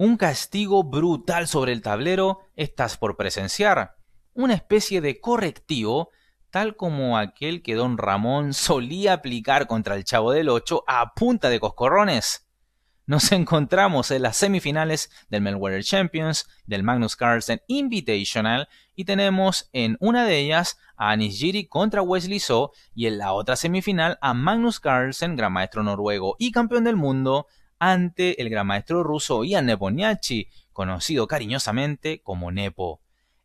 un castigo brutal sobre el tablero estás por presenciar, una especie de correctivo tal como aquel que don Ramón solía aplicar contra el Chavo del Ocho a punta de coscorrones. Nos encontramos en las semifinales del Melware Champions, del Magnus Carlsen Invitational y tenemos en una de ellas a Giri contra Wesley So y en la otra semifinal a Magnus Carlsen, gran maestro noruego y campeón del mundo, ante el gran maestro ruso Ian Neponiachi, conocido cariñosamente como Nepo.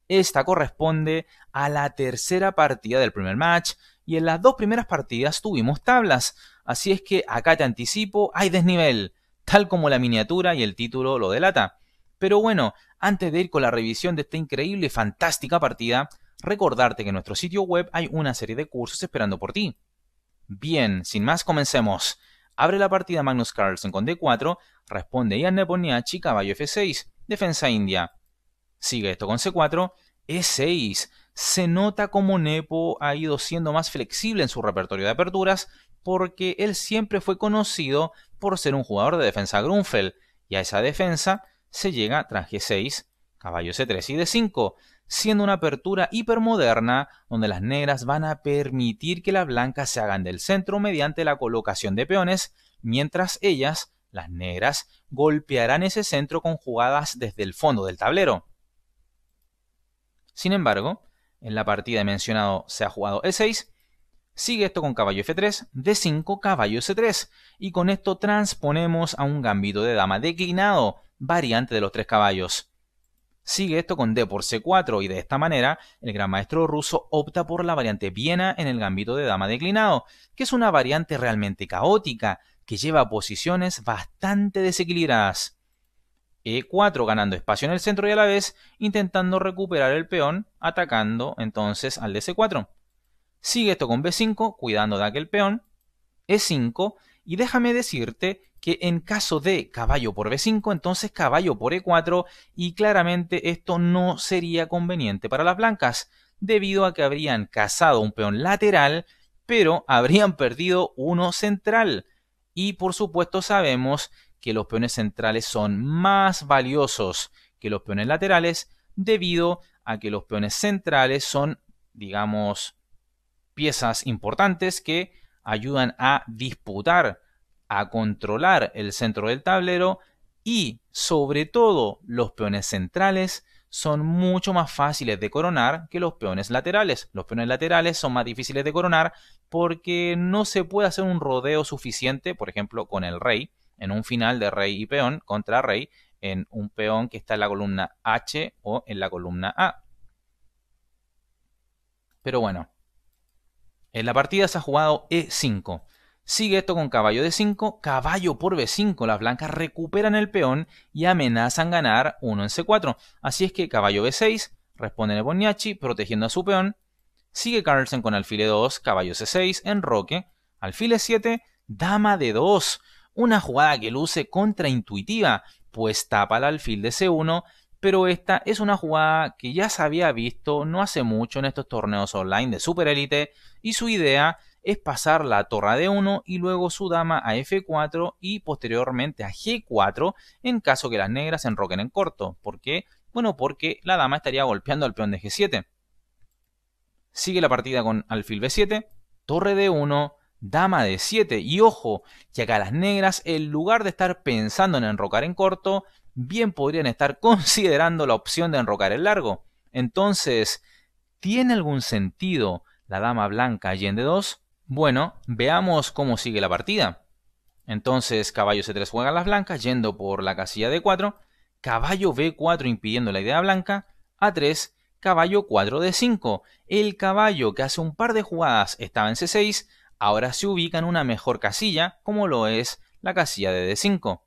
Esta corresponde a la tercera partida del primer match y en las dos primeras partidas tuvimos tablas, así es que acá te anticipo, hay desnivel, tal como la miniatura y el título lo delata. Pero bueno, antes de ir con la revisión de esta increíble y fantástica partida, recordarte que en nuestro sitio web hay una serie de cursos esperando por ti. Bien, sin más comencemos. Abre la partida Magnus Carlsen con D4, responde Ian Neponiachi, caballo F6, defensa india. Sigue esto con C4, E6. Se nota como Nepo ha ido siendo más flexible en su repertorio de aperturas porque él siempre fue conocido por ser un jugador de defensa Grunfeld y a esa defensa se llega tras G6, caballo C3 y D5 siendo una apertura hipermoderna donde las negras van a permitir que las blancas se hagan del centro mediante la colocación de peones, mientras ellas, las negras, golpearán ese centro con jugadas desde el fondo del tablero. Sin embargo, en la partida mencionado se ha jugado E6, sigue esto con caballo F3, D5, caballo C3, y con esto transponemos a un gambito de dama declinado, variante de los tres caballos. Sigue esto con D por C4 y de esta manera el gran maestro ruso opta por la variante Viena en el gambito de dama declinado, que es una variante realmente caótica, que lleva posiciones bastante desequilibradas. E4 ganando espacio en el centro y a la vez intentando recuperar el peón, atacando entonces al de C4. Sigue esto con B5, cuidando de aquel peón, E5, y déjame decirte que en caso de caballo por B5, entonces caballo por E4 y claramente esto no sería conveniente para las blancas, debido a que habrían cazado un peón lateral, pero habrían perdido uno central. Y por supuesto sabemos que los peones centrales son más valiosos que los peones laterales, debido a que los peones centrales son, digamos, piezas importantes que ayudan a disputar a controlar el centro del tablero y sobre todo los peones centrales son mucho más fáciles de coronar que los peones laterales. Los peones laterales son más difíciles de coronar porque no se puede hacer un rodeo suficiente, por ejemplo, con el rey, en un final de rey y peón contra rey, en un peón que está en la columna H o en la columna A. Pero bueno, en la partida se ha jugado E5. Sigue esto con caballo de 5, caballo por b5, las blancas recuperan el peón y amenazan ganar 1 en c4. Así es que caballo b6, responde Boniachi protegiendo a su peón. Sigue Carlsen con alfil e2, caballo c6, enroque, alfil e7, dama de 2. Una jugada que luce contraintuitiva, pues tapa el alfil de c1, pero esta es una jugada que ya se había visto no hace mucho en estos torneos online de Super élite. y su idea es pasar la torre de 1 y luego su dama a f4 y posteriormente a g4 en caso que las negras enroquen en corto. ¿Por qué? Bueno, porque la dama estaría golpeando al peón de g7. Sigue la partida con alfil b7, torre de 1, dama de 7. Y ojo, que acá las negras, en lugar de estar pensando en enrocar en corto, bien podrían estar considerando la opción de enrocar en largo. Entonces, ¿tiene algún sentido la dama blanca en d 2? Bueno, veamos cómo sigue la partida. Entonces, caballo C3 juega las blancas, yendo por la casilla D4, caballo B4 impidiendo la idea blanca, A3, caballo 4 D5. El caballo que hace un par de jugadas estaba en C6, ahora se ubica en una mejor casilla, como lo es la casilla de D5.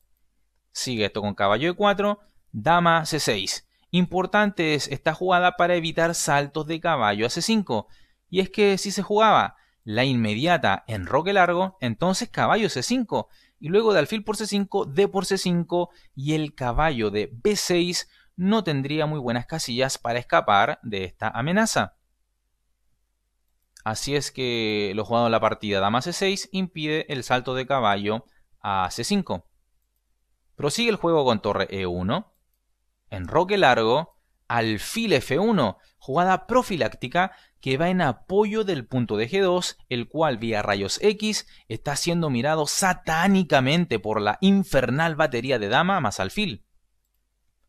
Sigue esto con caballo E4, dama C6. Importante es esta jugada para evitar saltos de caballo a C5. Y es que si se jugaba la inmediata en roque largo, entonces caballo C5 y luego de alfil por C5, D por C5 y el caballo de B6 no tendría muy buenas casillas para escapar de esta amenaza. Así es que lo jugado en la partida dama C6 impide el salto de caballo a C5. Prosigue el juego con torre E1, en Roque largo, alfil F1, jugada profiláctica que va en apoyo del punto de G2, el cual vía rayos X está siendo mirado satánicamente por la infernal batería de dama más alfil.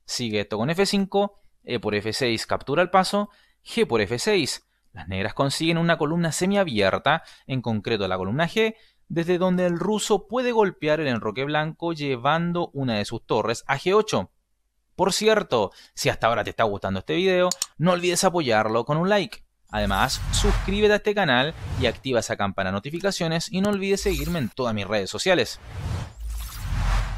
Sigue esto con F5, E por F6 captura el paso, G por F6. Las negras consiguen una columna semiabierta, en concreto la columna G, desde donde el ruso puede golpear el enroque blanco llevando una de sus torres a G8. Por cierto, si hasta ahora te está gustando este video, no olvides apoyarlo con un like. Además, suscríbete a este canal y activa esa campana de notificaciones y no olvides seguirme en todas mis redes sociales.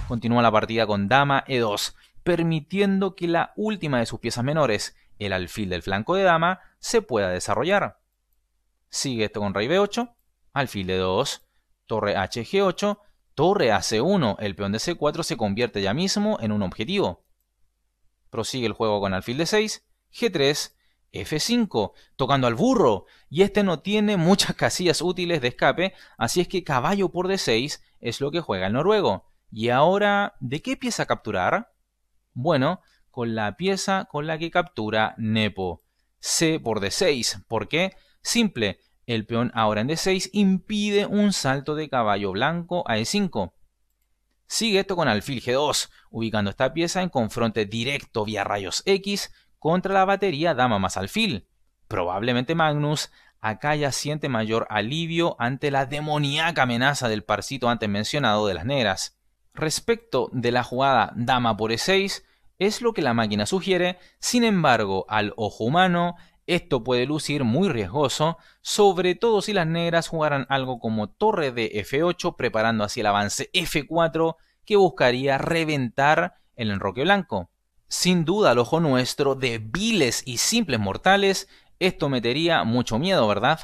Continúa la partida con dama e2, permitiendo que la última de sus piezas menores, el alfil del flanco de dama, se pueda desarrollar. Sigue esto con rey b8, alfil de 2, torre hg8, torre a 1 el peón de c4 se convierte ya mismo en un objetivo. Prosigue el juego con alfil de 6, g3, F5, tocando al burro, y este no tiene muchas casillas útiles de escape, así es que caballo por D6 es lo que juega el noruego. Y ahora, ¿de qué pieza capturar? Bueno, con la pieza con la que captura Nepo. C por D6, ¿por qué? Simple, el peón ahora en D6 impide un salto de caballo blanco a E5. Sigue esto con alfil G2, ubicando esta pieza en confronte directo vía rayos X contra la batería dama más alfil. Probablemente Magnus acá ya siente mayor alivio ante la demoníaca amenaza del parcito antes mencionado de las negras. Respecto de la jugada dama por e6, es lo que la máquina sugiere, sin embargo, al ojo humano, esto puede lucir muy riesgoso, sobre todo si las negras jugaran algo como torre de f8 preparando así el avance f4 que buscaría reventar el enroque blanco. Sin duda, al ojo nuestro, de viles y simples mortales, esto metería mucho miedo, ¿verdad?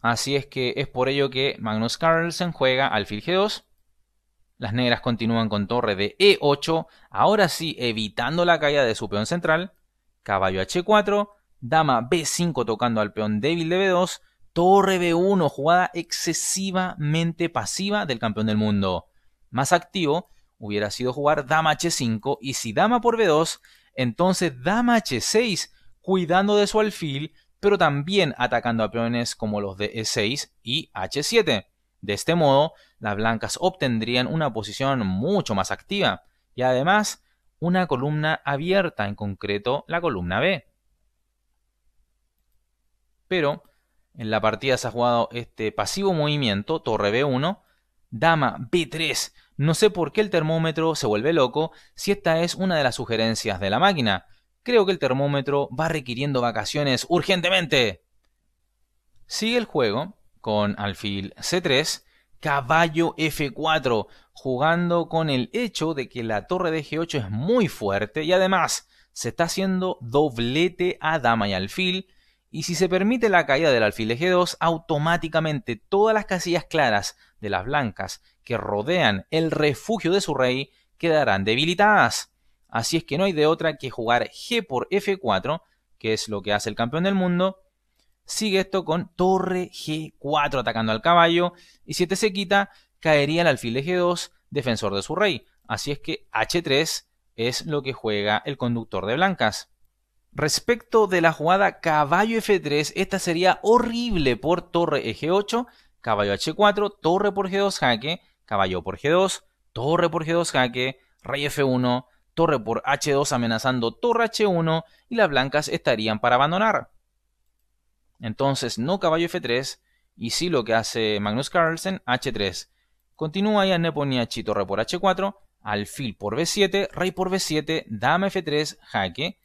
Así es que es por ello que Magnus Carlsen juega alfil G2. Las negras continúan con torre de E8, ahora sí evitando la caída de su peón central. Caballo H4, dama B5 tocando al peón débil de B2, torre B1, jugada excesivamente pasiva del campeón del mundo. Más activo, hubiera sido jugar dama h5 y si dama por b2, entonces dama h6, cuidando de su alfil, pero también atacando a peones como los de e6 y h7. De este modo, las blancas obtendrían una posición mucho más activa y además una columna abierta, en concreto la columna B. Pero en la partida se ha jugado este pasivo movimiento, torre B1, dama B3, no sé por qué el termómetro se vuelve loco si esta es una de las sugerencias de la máquina. Creo que el termómetro va requiriendo vacaciones urgentemente. Sigue el juego con alfil C3, caballo F4, jugando con el hecho de que la torre de G8 es muy fuerte y además se está haciendo doblete a dama y alfil, y si se permite la caída del alfil g 2, automáticamente todas las casillas claras de las blancas que rodean el refugio de su rey quedarán debilitadas. Así es que no hay de otra que jugar G por F4, que es lo que hace el campeón del mundo. Sigue esto con torre G4 atacando al caballo. Y si este se quita, caería el alfil g 2, defensor de su rey. Así es que H3 es lo que juega el conductor de blancas. Respecto de la jugada caballo F3, esta sería horrible por torre e G8, caballo H4, torre por G2 jaque, caballo por G2, torre por G2 jaque, rey F1, torre por H2 amenazando torre H1 y las blancas estarían para abandonar. Entonces no caballo F3 y sí lo que hace Magnus Carlsen, H3. Continúa ya Neponiachi torre por H4, alfil por B7, rey por B7, dama F3, jaque,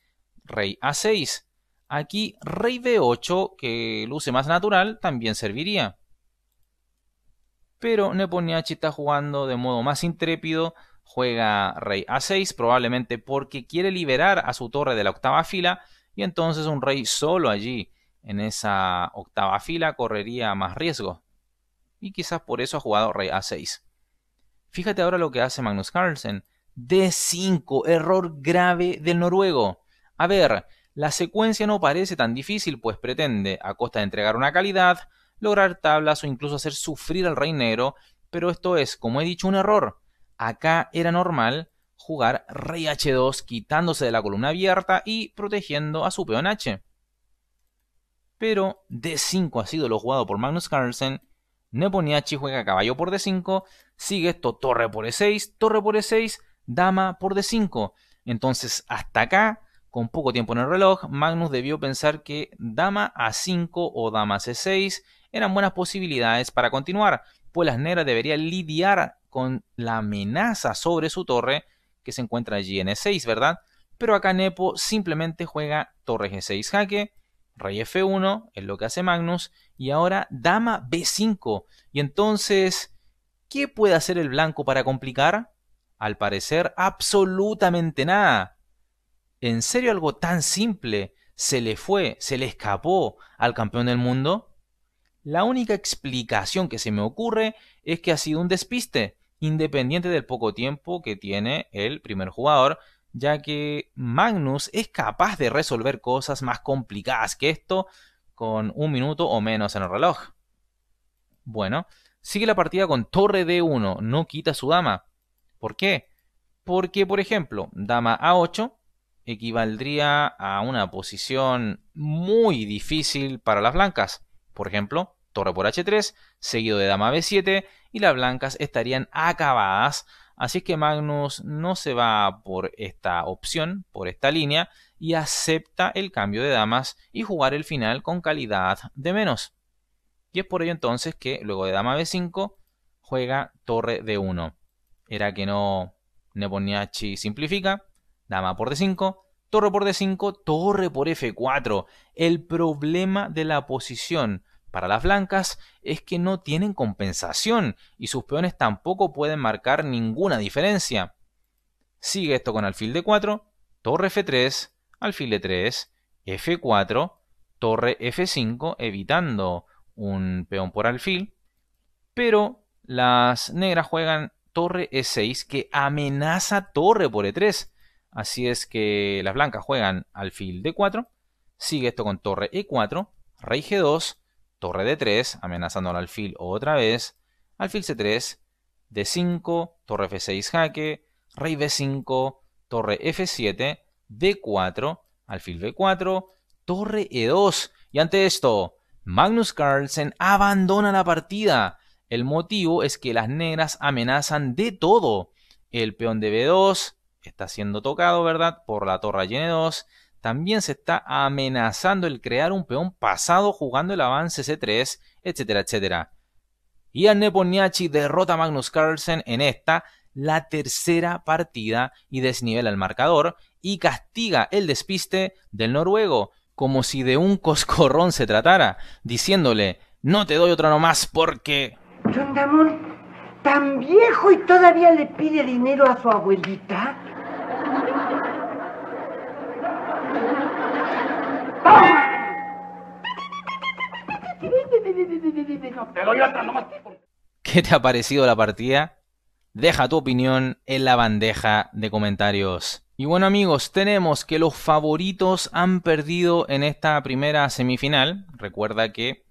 rey a6. Aquí rey b8, que luce más natural, también serviría. Pero Neponiachi está jugando de modo más intrépido, juega rey a6, probablemente porque quiere liberar a su torre de la octava fila, y entonces un rey solo allí, en esa octava fila, correría más riesgo. Y quizás por eso ha jugado rey a6. Fíjate ahora lo que hace Magnus Carlsen. D5, error grave del noruego. A ver, la secuencia no parece tan difícil, pues pretende, a costa de entregar una calidad, lograr tablas o incluso hacer sufrir al rey negro, pero esto es, como he dicho, un error. Acá era normal jugar rey h2 quitándose de la columna abierta y protegiendo a su peón h. Pero d5 ha sido lo jugado por Magnus Carlsen, Neponiachi juega caballo por d5, sigue esto torre por e6, torre por e6, dama por d5. Entonces hasta acá con poco tiempo en el reloj, Magnus debió pensar que dama a5 o dama c6 eran buenas posibilidades para continuar, pues las negras deberían lidiar con la amenaza sobre su torre que se encuentra allí en e6, ¿verdad? Pero acá Nepo simplemente juega torre g6 e jaque, rey f1 es lo que hace Magnus, y ahora dama b5. Y entonces, ¿qué puede hacer el blanco para complicar? Al parecer, absolutamente nada ¿En serio algo tan simple se le fue, se le escapó al campeón del mundo? La única explicación que se me ocurre es que ha sido un despiste, independiente del poco tiempo que tiene el primer jugador, ya que Magnus es capaz de resolver cosas más complicadas que esto con un minuto o menos en el reloj. Bueno, sigue la partida con torre D1, no quita su dama. ¿Por qué? Porque, por ejemplo, dama A8 equivaldría a una posición muy difícil para las blancas. Por ejemplo, torre por h3, seguido de dama b7 y las blancas estarían acabadas. Así es que Magnus no se va por esta opción, por esta línea, y acepta el cambio de damas y jugar el final con calidad de menos. Y es por ello entonces que luego de dama b5 juega torre d1. Era que no Neponiachi simplifica, Dama por D5, torre por D5, torre por F4. El problema de la posición para las blancas es que no tienen compensación y sus peones tampoco pueden marcar ninguna diferencia. Sigue esto con alfil D4, torre F3, alfil D3, F4, torre F5, evitando un peón por alfil. Pero las negras juegan torre E6 que amenaza torre por E3. Así es que las blancas juegan alfil D4. Sigue esto con torre E4, rey G2, torre D3, amenazando al alfil otra vez. Alfil C3, D5, torre F6 jaque, rey B5, torre F7, D4, alfil B4, torre E2. Y ante esto, Magnus Carlsen abandona la partida. El motivo es que las negras amenazan de todo. El peón de B2, está siendo tocado, ¿verdad? Por la Torre N2. También se está amenazando el crear un peón pasado jugando el avance C3, etcétera, etcétera. a Neponiachi derrota a Magnus Carlsen en esta, la tercera partida, y desnivela el marcador y castiga el despiste del noruego, como si de un coscorrón se tratara, diciéndole, no te doy otra nomás porque... tan viejo y todavía le pide dinero a su abuelita. ¿Qué te ha parecido la partida? Deja tu opinión en la bandeja de comentarios. Y bueno amigos, tenemos que los favoritos han perdido en esta primera semifinal. Recuerda que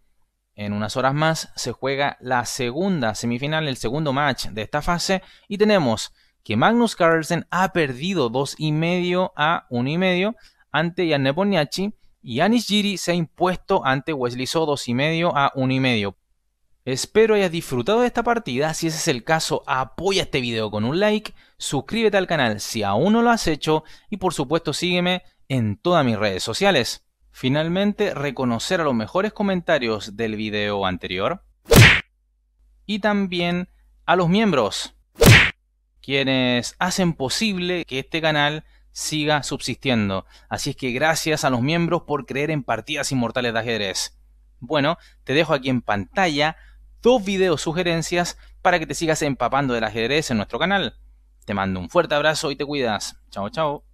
en unas horas más se juega la segunda semifinal, el segundo match de esta fase. Y tenemos que Magnus Carlsen ha perdido 2,5 a 1,5 ante Jan Nepomniachtchi. Y Anish Giri se ha impuesto ante Wesley So 2,5 a 1,5. Espero hayas disfrutado de esta partida. Si ese es el caso, apoya este video con un like, suscríbete al canal si aún no lo has hecho y por supuesto sígueme en todas mis redes sociales. Finalmente, reconocer a los mejores comentarios del video anterior y también a los miembros, quienes hacen posible que este canal siga subsistiendo. Así es que gracias a los miembros por creer en partidas inmortales de ajedrez. Bueno, te dejo aquí en pantalla dos videos sugerencias para que te sigas empapando del ajedrez en nuestro canal. Te mando un fuerte abrazo y te cuidas. Chao, chao.